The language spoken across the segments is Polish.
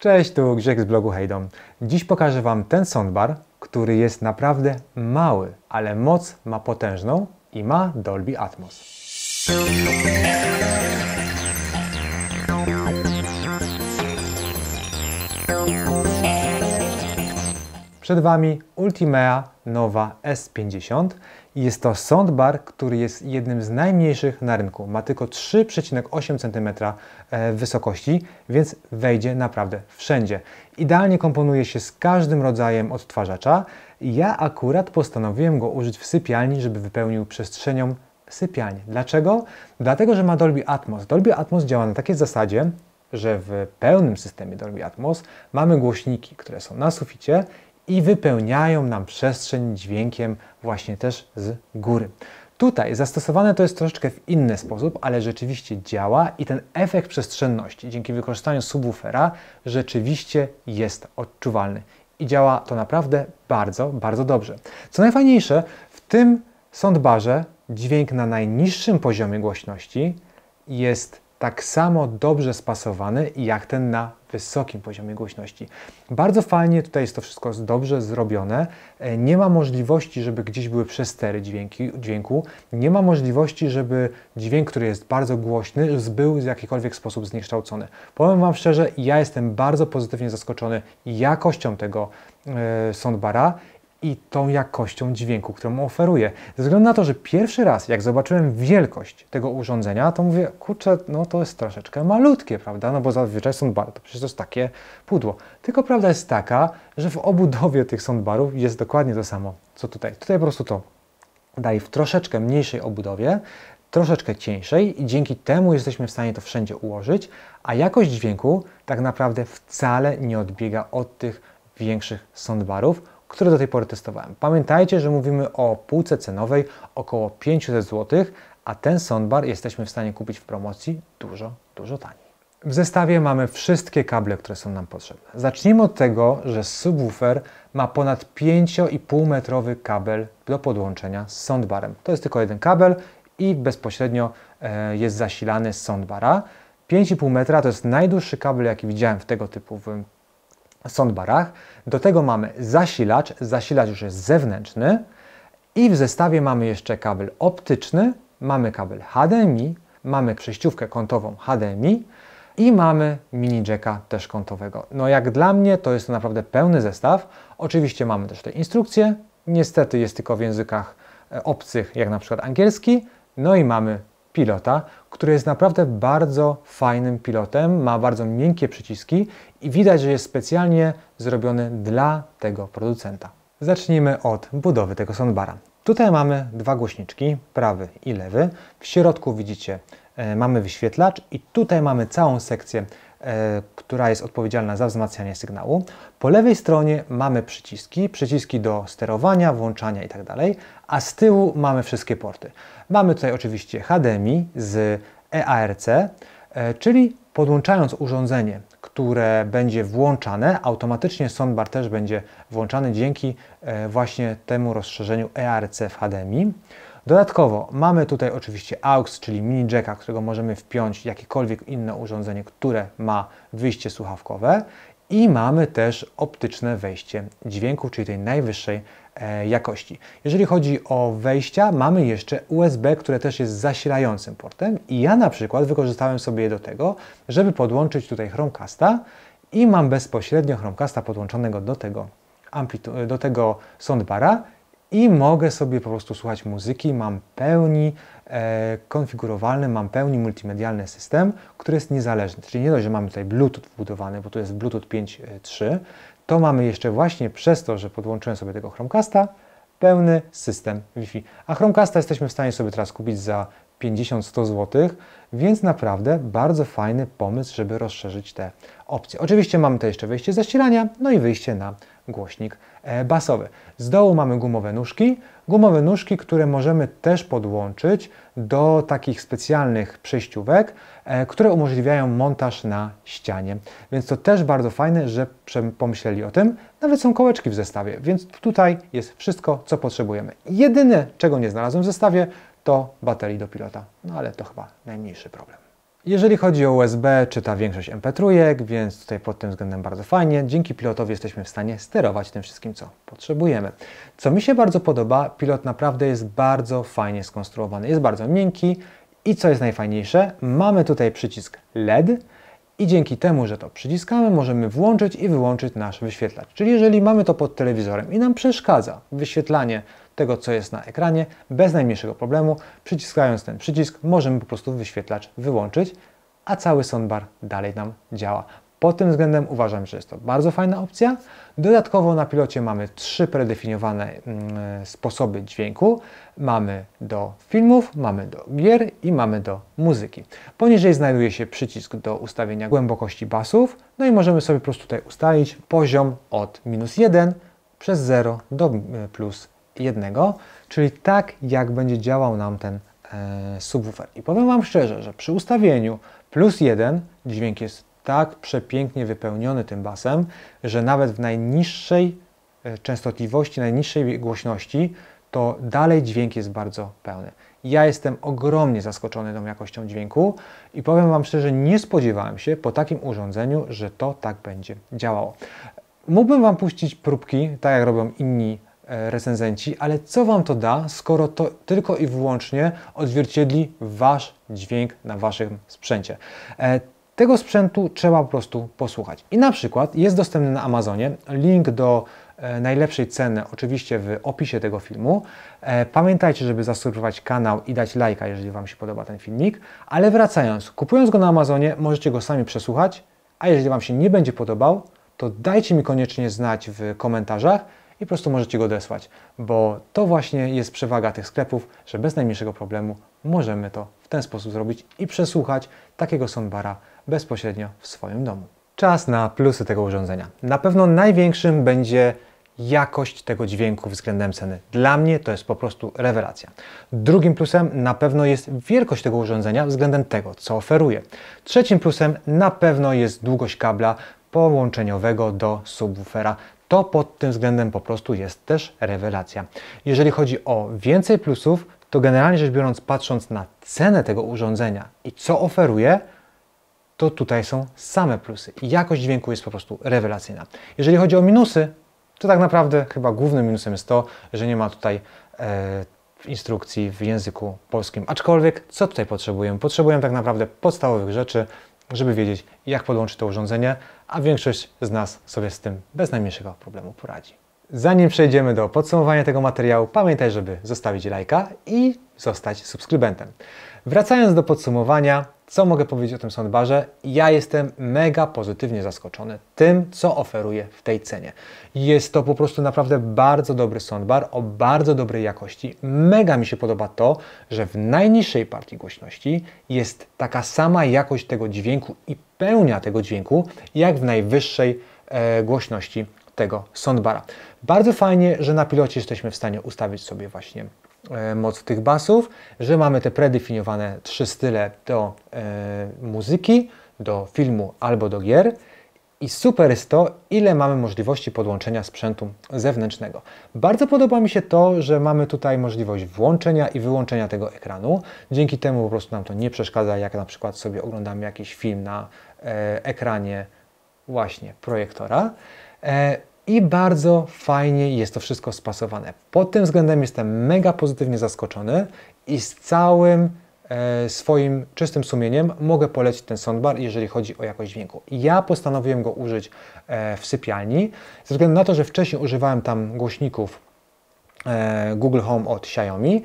Cześć, tu Grzegorz z blogu Hejdom. Dziś pokażę Wam ten soundbar, który jest naprawdę mały, ale moc ma potężną i ma Dolby Atmos. Przed Wami Ultimea Nova S50. Jest to soundbar, który jest jednym z najmniejszych na rynku. Ma tylko 3,8 cm e, wysokości, więc wejdzie naprawdę wszędzie. Idealnie komponuje się z każdym rodzajem odtwarzacza. Ja akurat postanowiłem go użyć w sypialni, żeby wypełnił przestrzenią sypialni. Dlaczego? Dlatego, że ma Dolby Atmos. Dolby Atmos działa na takiej zasadzie, że w pełnym systemie Dolby Atmos mamy głośniki, które są na suficie i wypełniają nam przestrzeń dźwiękiem właśnie też z góry. Tutaj zastosowane to jest troszeczkę w inny sposób, ale rzeczywiście działa i ten efekt przestrzenności dzięki wykorzystaniu subwoofera rzeczywiście jest odczuwalny i działa to naprawdę bardzo, bardzo dobrze. Co najfajniejsze, w tym soundbarze dźwięk na najniższym poziomie głośności jest tak samo dobrze spasowany jak ten na wysokim poziomie głośności. Bardzo fajnie tutaj jest to wszystko dobrze zrobione. E, nie ma możliwości, żeby gdzieś były przestery dźwięki, dźwięku. Nie ma możliwości, żeby dźwięk, który jest bardzo głośny, był w jakikolwiek sposób zniekształcony. Powiem Wam szczerze, ja jestem bardzo pozytywnie zaskoczony jakością tego e, soundbara i tą jakością dźwięku, którą oferuje. Ze względu na to, że pierwszy raz, jak zobaczyłem wielkość tego urządzenia, to mówię, kurczę, no to jest troszeczkę malutkie, prawda? No bo zazwyczaj soundbar to przecież to jest takie pudło. Tylko prawda jest taka, że w obudowie tych soundbarów jest dokładnie to samo, co tutaj. Tutaj po prostu to daje w troszeczkę mniejszej obudowie, troszeczkę cieńszej i dzięki temu jesteśmy w stanie to wszędzie ułożyć, a jakość dźwięku tak naprawdę wcale nie odbiega od tych większych soundbarów, które do tej pory testowałem. Pamiętajcie, że mówimy o półce cenowej około 500 zł, a ten soundbar jesteśmy w stanie kupić w promocji dużo, dużo taniej. W zestawie mamy wszystkie kable, które są nam potrzebne. Zacznijmy od tego, że subwoofer ma ponad 5,5 metrowy kabel do podłączenia z soundbarem. To jest tylko jeden kabel i bezpośrednio e, jest zasilany z soundbara. 5,5 metra to jest najdłuższy kabel, jaki widziałem w tego typu soundbarach. Do tego mamy zasilacz, zasilacz już jest zewnętrzny i w zestawie mamy jeszcze kabel optyczny, mamy kabel HDMI, mamy przejściówkę kątową HDMI i mamy mini jacka też kątowego. No jak dla mnie to jest to naprawdę pełny zestaw. Oczywiście mamy też te instrukcje, niestety jest tylko w językach e, obcych, jak na przykład angielski, no i mamy pilota, który jest naprawdę bardzo fajnym pilotem, ma bardzo miękkie przyciski i widać, że jest specjalnie zrobiony dla tego producenta. Zacznijmy od budowy tego soundbara. Tutaj mamy dwa głośniczki, prawy i lewy. W środku widzicie, e, mamy wyświetlacz i tutaj mamy całą sekcję E, która jest odpowiedzialna za wzmacnianie sygnału. Po lewej stronie mamy przyciski, przyciski do sterowania, włączania itd., tak a z tyłu mamy wszystkie porty. Mamy tutaj oczywiście HDMI z EARC, e, czyli podłączając urządzenie, które będzie włączane, automatycznie soundbar też będzie włączany dzięki e, właśnie temu rozszerzeniu EARC w HDMI. Dodatkowo mamy tutaj oczywiście AUX, czyli mini jacka, którego możemy wpiąć jakiekolwiek inne urządzenie, które ma wyjście słuchawkowe i mamy też optyczne wejście dźwięku, czyli tej najwyższej e, jakości. Jeżeli chodzi o wejścia, mamy jeszcze USB, które też jest zasilającym portem i ja na przykład wykorzystałem sobie je do tego, żeby podłączyć tutaj Chromecasta i mam bezpośrednio Chromecasta podłączonego do tego, do tego soundbara i mogę sobie po prostu słuchać muzyki. Mam pełni e, konfigurowalny, mam pełni multimedialny system, który jest niezależny. Czyli nie dość, że mamy tutaj Bluetooth wbudowany, bo tu jest Bluetooth 5.3, e, to mamy jeszcze właśnie przez to, że podłączyłem sobie tego Chromecasta, pełny system Wi-Fi. A Chromecasta jesteśmy w stanie sobie teraz kupić za 50-100 zł, więc naprawdę bardzo fajny pomysł, żeby rozszerzyć te opcje. Oczywiście mamy tutaj jeszcze wyjście z zasilania, no i wyjście na głośnik e, basowy. Z dołu mamy gumowe nóżki, gumowe nóżki, które możemy też podłączyć do takich specjalnych przejściówek, e, które umożliwiają montaż na ścianie. Więc to też bardzo fajne, że pomyśleli o tym. Nawet są kołeczki w zestawie, więc tutaj jest wszystko, co potrzebujemy. Jedyne, czego nie znalazłem w zestawie, to baterii do pilota. No ale to chyba najmniejszy problem. Jeżeli chodzi o USB, czyta większość MP3, więc tutaj pod tym względem bardzo fajnie. Dzięki pilotowi jesteśmy w stanie sterować tym wszystkim, co potrzebujemy. Co mi się bardzo podoba, pilot naprawdę jest bardzo fajnie skonstruowany, jest bardzo miękki i co jest najfajniejsze, mamy tutaj przycisk LED, i dzięki temu, że to przyciskamy, możemy włączyć i wyłączyć nasz wyświetlacz. Czyli jeżeli mamy to pod telewizorem i nam przeszkadza wyświetlanie tego, co jest na ekranie, bez najmniejszego problemu. Przyciskając ten przycisk, możemy po prostu wyświetlacz wyłączyć, a cały soundbar dalej nam działa. Pod tym względem uważam, że jest to bardzo fajna opcja. Dodatkowo na pilocie mamy trzy predefiniowane mm, sposoby dźwięku. Mamy do filmów, mamy do gier i mamy do muzyki. Poniżej znajduje się przycisk do ustawienia głębokości basów. No i możemy sobie po prostu tutaj ustalić poziom od minus 1 przez 0 do plus jednego, czyli tak jak będzie działał nam ten e, subwoofer. I powiem Wam szczerze, że przy ustawieniu plus jeden dźwięk jest tak przepięknie wypełniony tym basem, że nawet w najniższej e, częstotliwości, najniższej głośności, to dalej dźwięk jest bardzo pełny. Ja jestem ogromnie zaskoczony tą jakością dźwięku i powiem Wam szczerze, nie spodziewałem się po takim urządzeniu, że to tak będzie działało. Mógłbym Wam puścić próbki, tak jak robią inni E, recenzenci, ale co Wam to da, skoro to tylko i wyłącznie odzwierciedli Wasz dźwięk na Waszym sprzęcie? E, tego sprzętu trzeba po prostu posłuchać. I na przykład jest dostępny na Amazonie link do e, najlepszej ceny oczywiście w opisie tego filmu. Pamiętajcie, żeby zasubskrybować kanał i dać lajka, jeżeli Wam się podoba ten filmik. Ale wracając, kupując go na Amazonie możecie go sami przesłuchać, a jeżeli Wam się nie będzie podobał, to dajcie mi koniecznie znać w komentarzach, i po prostu możecie go odesłać, bo to właśnie jest przewaga tych sklepów, że bez najmniejszego problemu możemy to w ten sposób zrobić i przesłuchać takiego soundbara bezpośrednio w swoim domu. Czas na plusy tego urządzenia. Na pewno największym będzie jakość tego dźwięku względem ceny. Dla mnie to jest po prostu rewelacja. Drugim plusem na pewno jest wielkość tego urządzenia względem tego, co oferuje. Trzecim plusem na pewno jest długość kabla połączeniowego do subwoofera to pod tym względem po prostu jest też rewelacja. Jeżeli chodzi o więcej plusów, to generalnie rzecz biorąc, patrząc na cenę tego urządzenia i co oferuje, to tutaj są same plusy. Jakość dźwięku jest po prostu rewelacyjna. Jeżeli chodzi o minusy, to tak naprawdę chyba głównym minusem jest to, że nie ma tutaj e, instrukcji w języku polskim. Aczkolwiek, co tutaj potrzebujemy? Potrzebujemy tak naprawdę podstawowych rzeczy, żeby wiedzieć, jak podłączyć to urządzenie, a większość z nas sobie z tym bez najmniejszego problemu poradzi. Zanim przejdziemy do podsumowania tego materiału, pamiętaj, żeby zostawić lajka i zostać subskrybentem. Wracając do podsumowania, co mogę powiedzieć o tym soundbarze? Ja jestem mega pozytywnie zaskoczony tym, co oferuje w tej cenie. Jest to po prostu naprawdę bardzo dobry soundbar o bardzo dobrej jakości. Mega mi się podoba to, że w najniższej partii głośności jest taka sama jakość tego dźwięku i pełnia tego dźwięku, jak w najwyższej e, głośności tego soundbara. Bardzo fajnie, że na pilocie jesteśmy w stanie ustawić sobie właśnie e, moc tych basów, że mamy te predefiniowane trzy style do e, muzyki, do filmu albo do gier. I super jest to, ile mamy możliwości podłączenia sprzętu zewnętrznego. Bardzo podoba mi się to, że mamy tutaj możliwość włączenia i wyłączenia tego ekranu. Dzięki temu po prostu nam to nie przeszkadza, jak na przykład sobie oglądamy jakiś film na e, ekranie właśnie projektora. E, i bardzo fajnie jest to wszystko spasowane. Pod tym względem jestem mega pozytywnie zaskoczony i z całym e, swoim czystym sumieniem mogę polecić ten soundbar, jeżeli chodzi o jakość dźwięku. Ja postanowiłem go użyć e, w sypialni, ze względu na to, że wcześniej używałem tam głośników Google Home od Xiaomi,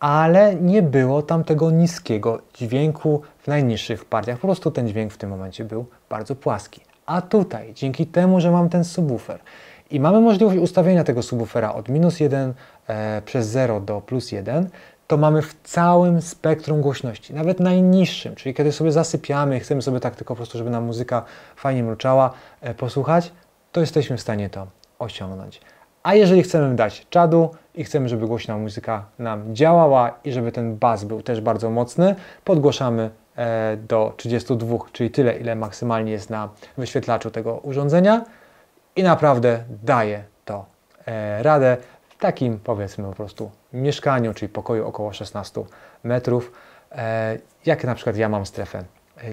ale nie było tam tego niskiego dźwięku w najniższych partiach. Po prostu ten dźwięk w tym momencie był bardzo płaski. A tutaj, dzięki temu, że mam ten subwoofer i mamy możliwość ustawienia tego subwoofera od minus 1 e, przez 0 do plus 1, to mamy w całym spektrum głośności, nawet najniższym, czyli kiedy sobie zasypiamy, chcemy sobie tak tylko po prostu, żeby nam muzyka fajnie mruczała, e, posłuchać, to jesteśmy w stanie to osiągnąć. A jeżeli chcemy dać czadu i chcemy, żeby głośna muzyka nam działała i żeby ten bas był też bardzo mocny, podgłaszamy E, do 32, czyli tyle, ile maksymalnie jest na wyświetlaczu tego urządzenia i naprawdę daje to e, radę w takim powiedzmy po prostu mieszkaniu, czyli pokoju około 16 metrów, e, jak na przykład ja mam strefę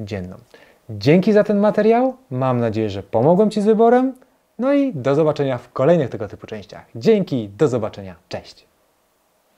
dzienną. Dzięki za ten materiał, mam nadzieję, że pomogłem Ci z wyborem, no i do zobaczenia w kolejnych tego typu częściach. Dzięki, do zobaczenia, cześć!